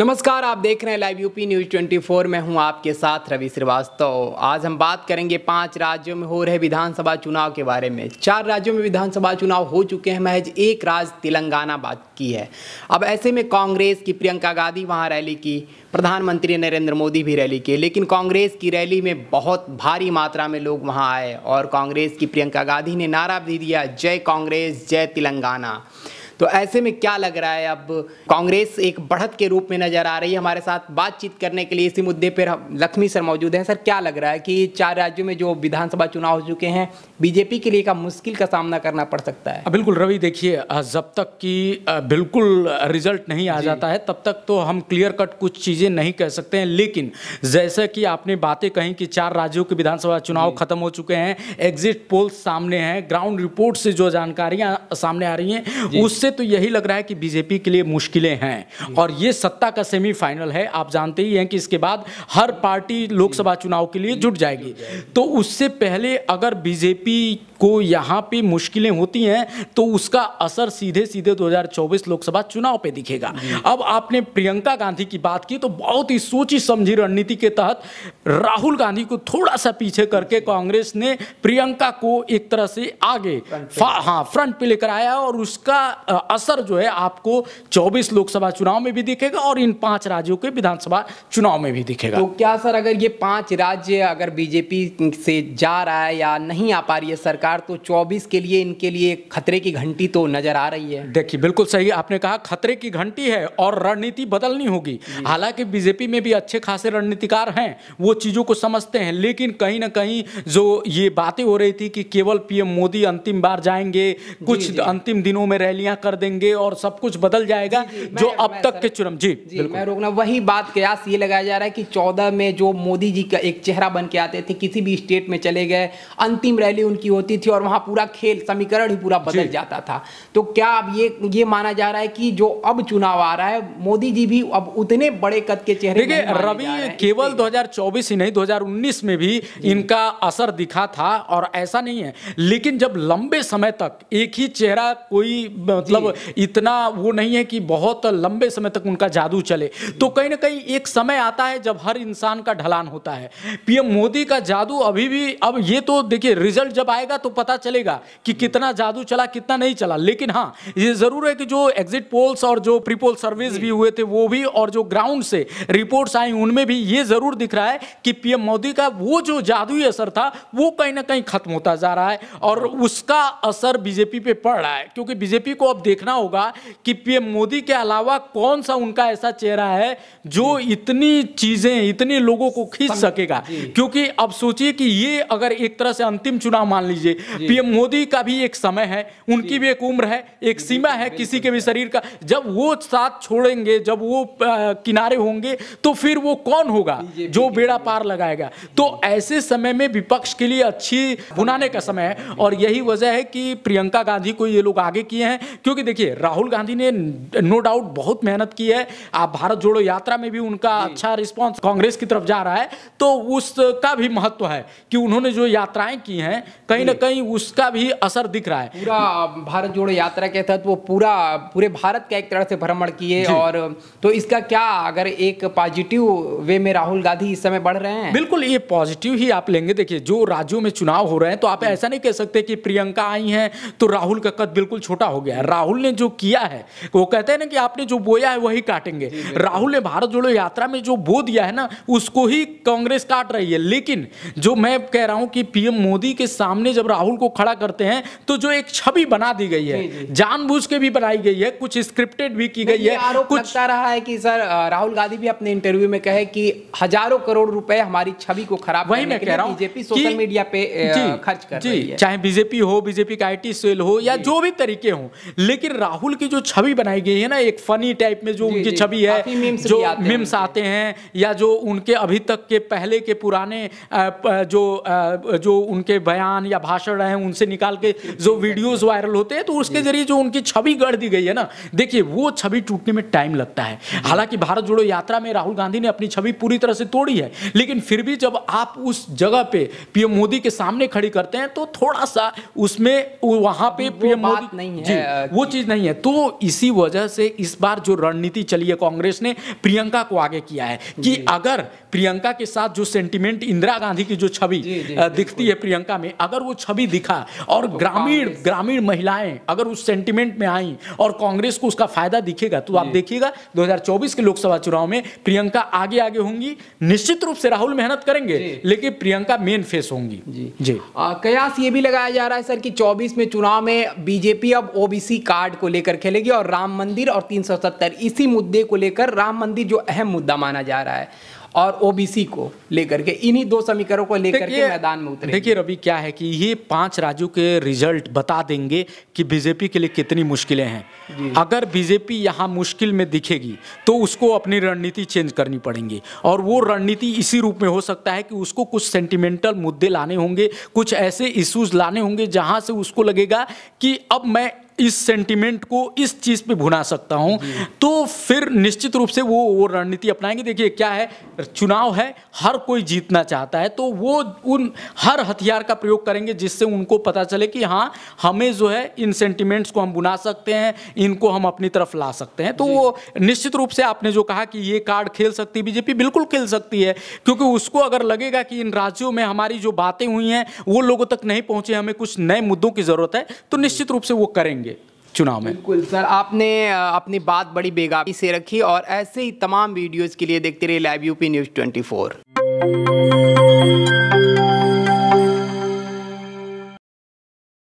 नमस्कार आप देख रहे हैं लाइव यूपी न्यूज 24 मैं हूं आपके साथ रवि श्रीवास्तव आज हम बात करेंगे पांच राज्यों में हो रहे विधानसभा चुनाव के बारे में चार राज्यों में विधानसभा चुनाव हो चुके हैं महज एक राज्य तेलंगाना बात की है अब ऐसे में कांग्रेस की प्रियंका गांधी वहां रैली की प्रधानमंत्री नरेंद्र मोदी भी रैली किए लेकिन कांग्रेस की रैली में बहुत भारी मात्रा में लोग वहाँ आए और कांग्रेस की प्रियंका गांधी ने नारा भी दिया जय कांग्रेस जय तेलंगाना तो ऐसे में क्या लग रहा है अब कांग्रेस एक बढ़त के रूप में नजर आ रही है हमारे साथ बातचीत करने के लिए इसी मुद्दे पर लक्ष्मी सर मौजूद हैं सर क्या लग रहा है कि चार राज्यों में जो विधानसभा चुनाव हो चुके हैं बीजेपी के लिए का मुश्किल का सामना करना पड़ सकता है बिल्कुल रवि देखिए जब तक कि बिल्कुल रिजल्ट नहीं आ जाता है तब तक तो हम क्लियर कट कुछ चीज़ें नहीं कह सकते हैं लेकिन जैसे कि आपने बातें कहीं कि चार राज्यों के विधानसभा चुनाव खत्म हो चुके हैं एग्जिट पोल्स सामने हैं ग्राउंड रिपोर्ट से जो जानकारियां सामने आ रही हैं उससे तो यही लग रहा है कि बीजेपी के लिए मुश्किलें हैं और ये सत्ता का सेमीफाइनल है आप जानते ही हैं कि इसके बाद हर पार्टी लोकसभा चुनाव के लिए जुट जाएगी तो उससे पहले अगर बीजेपी को यहाँ पे मुश्किलें होती हैं तो उसका असर सीधे सीधे 2024 लोकसभा चुनाव पे दिखेगा अब आपने प्रियंका गांधी की बात की तो बहुत ही सोची समझी रणनीति के तहत राहुल गांधी को थोड़ा सा पीछे करके कांग्रेस ने प्रियंका को एक तरह से आगे हाँ फ्रंट पे लेकर आया और उसका असर जो है आपको 24 लोकसभा चुनाव में भी दिखेगा और इन पांच राज्यों के विधानसभा चुनाव में भी दिखेगा तो क्या सर अगर ये पांच राज्य अगर बीजेपी से जा रहा है या नहीं आ पा रही है सरकार तो चौबीस के लिए इनके लिए खतरे की घंटी तो नजर आ रही है देखिए बिल्कुल सही आपने कहा खतरे की घंटी है और रणनीति बदलनी होगी हालांकि बीजेपी में भी अच्छे खासे रणनीतिकार हैं वो चीज़ों को समझते हैं लेकिन कहीं ना कहीं जो ये बातें हो रही थी कि केवल पीएम मोदी अंतिम बार जाएंगे कुछ अंतिम दिनों में रैलियां कर कर देंगे और सब कुछ बदल जाएगा जी, जी, जो अब तक के चुनम जी, जी मैं रोकना वही बात कयास ये लगाया जा रहा है कि चौदह में जो मोदी जी का एक चेहरा बन के आते थे किसी भी स्टेट में चले गए अंतिम रैली उनकी होती थी और वहाँ पूरा खेल समीकरण ही पूरा बदल जाता था तो क्या अब ये ये माना जा रहा है कि जो अब चुनाव आ रहा है मोदी जी भी अब उतने बड़े कद के चेहरे देखिए रवि केवल 2024 ही नहीं 2019 में भी इनका असर दिखा था और ऐसा नहीं है लेकिन जब लंबे समय तक एक ही चेहरा कोई मतलब मतलब इतना वो नहीं है कि बहुत लंबे समय तक उनका जादू चले तो कहीं ना कहीं एक समय आता है जब हर इंसान का ढलान होता है पीएम मोदी का जादू अभी भी अब ये तो देखिए रिजल्ट जब आएगा तो पता चलेगा कि कितना जादू चला कितना नहीं चला लेकिन हाँ ये जरूर है कि जो एग्जिट पोल्स और जो प्रीपोल सर्विस भी हुए थे वो भी और जो ग्राउंड से रिपोर्ट्स आई उनमें भी ये जरूर दिख रहा है कि पीएम मोदी का वो जो जादुई असर था वो कहीं ना कहीं खत्म होता जा रहा है और उसका असर बीजेपी पे पड़ रहा है क्योंकि बीजेपी को अब देखना होगा कि पीएम मोदी के अलावा कौन सा उनका ऐसा चेहरा है जो इतनी चीजें इतने लोगों को खींच सकेगा क्योंकि अब सोचिए कि ये अगर एक तरह से अंतिम चुनाव मान लीजिए पीएम मोदी का भी एक समय है उनकी भी एक उम्र है एक सीमा है किसी के भी शरीर का जब वो साथ छोड़ेंगे जब वो किनारे होंगे तो फिर वो कौन होगा जो बेड़ा पार लगाएगा तो ऐसे समय में विपक्ष के लिए अच्छी बुनाने का समय है और यही वजह है कि प्रियंका गांधी को ये लोग आगे किए हैं क्योंकि देखिए राहुल गांधी ने नो डाउट बहुत मेहनत की है आप भारत जोड़ो यात्रा में भी उनका अच्छा रिस्पांस कांग्रेस की तरफ जा रहा है तो उसका भी महत्व है कि उन्होंने जो यात्राएं की हैं कहीं ना कहीं उसका भी असर दिख रहा है पूरा भारत जोड़ो यात्रा के तहत वो पूरा पूरे भारत का एक तरह से भ्रमण किए और तो इसका क्या अगर एक पॉजिटिव वे में राहुल गांधी इस समय बढ़ रहे हैं बिल्कुल ये पॉजिटिव ही आप लेंगे देखिए जो राज्यों में चुनाव हो रहे हैं तो आप ऐसा नहीं कह सकते कि प्रियंका आई है तो राहुल का कद बिल्कुल छोटा हो गया है राहुल ने जो किया है वो कहते हैं ना कि आपने जो बोया है वही काटेंगे राहुल ने भारत जोड़ो यात्रा में जो बो दिया है ना उसको ही कांग्रेस काट रही है लेकिन जो मैं कह रहा हूं कि पीएम मोदी के सामने जब राहुल को खड़ा करते हैं तो जो एक छवि बना दी गई है जानबूझ के भी बनाई गई है कुछ स्क्रिप्टेड भी की गई है कुछ रहा है कि सर राहुल गांधी भी अपने इंटरव्यू में कहे कि हजारों करोड़ रुपए हमारी छवि को खराब वही मैं कह रहा हूँ बीजेपी सोशल मीडिया पे खर्च कर रही है चाहे बीजेपी हो बीजेपी का आई सेल हो या जो भी तरीके हो लेकिन राहुल की जो छवि बनाई गई है ना एक फनी टाइप में जो उनकी छवि है जो आते मिम्स आते हैं या जो उनके अभी तक के पहले के पुराने जो जो उनके बयान या भाषण रहे हैं उनसे निकाल के जो वीडियोस वायरल होते हैं तो उसके जरिए जो उनकी छवि गढ़ दी गई है ना देखिए वो छवि टूटने में टाइम लगता है हालांकि भारत जोड़ो यात्रा में राहुल गांधी ने अपनी छवि पूरी तरह से तोड़ी है लेकिन फिर भी जब आप उस जगह पे पीएम मोदी के सामने खड़ी करते हैं तो थोड़ा सा उसमें वहां पे पीएम मोदी नहीं है वो वो चीज़ नहीं है तो इसी वजह से इस बार जो रणनीति चली है कांग्रेस ने प्रियंका को आगे किया है कि अगर प्रियंका के साथ जो सेंटिमेंट इंदिरा गांधी की जो छवि दिखती है प्रियंका में अगर वो छवि दिखा और तो ग्रामीण ग्रामीण महिलाएं अगर उस सेंटिमेंट में आई और कांग्रेस को उसका फायदा दिखेगा तो आप देखिएगा 2024 के लोकसभा चुनाव में प्रियंका आगे आगे होंगी निश्चित रूप से राहुल मेहनत करेंगे लेकिन प्रियंका मेन फेस होंगी जी जी कयास ये भी लगाया जा रहा है सर कि चौबीस में चुनाव में बीजेपी अब ओबीसी कार्ड को लेकर खेलेगी और राम मंदिर और 370 इसी मुद्दे को लेकर राम मंदिर जो अहम मुद्दा माना जा रहा है और ओबीसी को लेकर के इन्हीं दो समीकरणों को लेकर के मैदान में उतरे देखिए रवि क्या है कि ये पांच राज्यों के रिजल्ट बता देंगे कि बीजेपी के लिए कितनी मुश्किलें हैं अगर बीजेपी यहाँ मुश्किल में दिखेगी तो उसको अपनी रणनीति चेंज करनी पड़ेगी और वो रणनीति इसी रूप में हो सकता है कि उसको कुछ सेंटिमेंटल मुद्दे लाने होंगे कुछ ऐसे इशूज लाने होंगे जहाँ से उसको लगेगा कि अब मैं इस सेंटिमेंट को इस चीज़ पे भुना सकता हूँ तो फिर निश्चित रूप से वो वो रणनीति अपनाएंगे देखिए क्या है चुनाव है हर कोई जीतना चाहता है तो वो उन हर हथियार का प्रयोग करेंगे जिससे उनको पता चले कि हाँ हमें जो है इन सेंटिमेंट्स को हम बुना सकते हैं इनको हम अपनी तरफ ला सकते हैं तो वो निश्चित रूप से आपने जो कहा कि ये कार्ड खेल सकती है बीजेपी बिल्कुल खेल सकती है क्योंकि उसको अगर लगेगा कि इन राज्यों में हमारी जो बातें हुई हैं वो लोगों तक नहीं पहुंचे हमें कुछ नए मुद्दों की ज़रूरत है तो निश्चित रूप से वो करेंगे चुनाव में बिल्कुल सर आपने अपनी बात बड़ी बेगाबी से रखी और ऐसे ही तमाम वीडियोज़ के लिए देखते रहिए लाइव यूपी न्यूज़ ट्वेंटी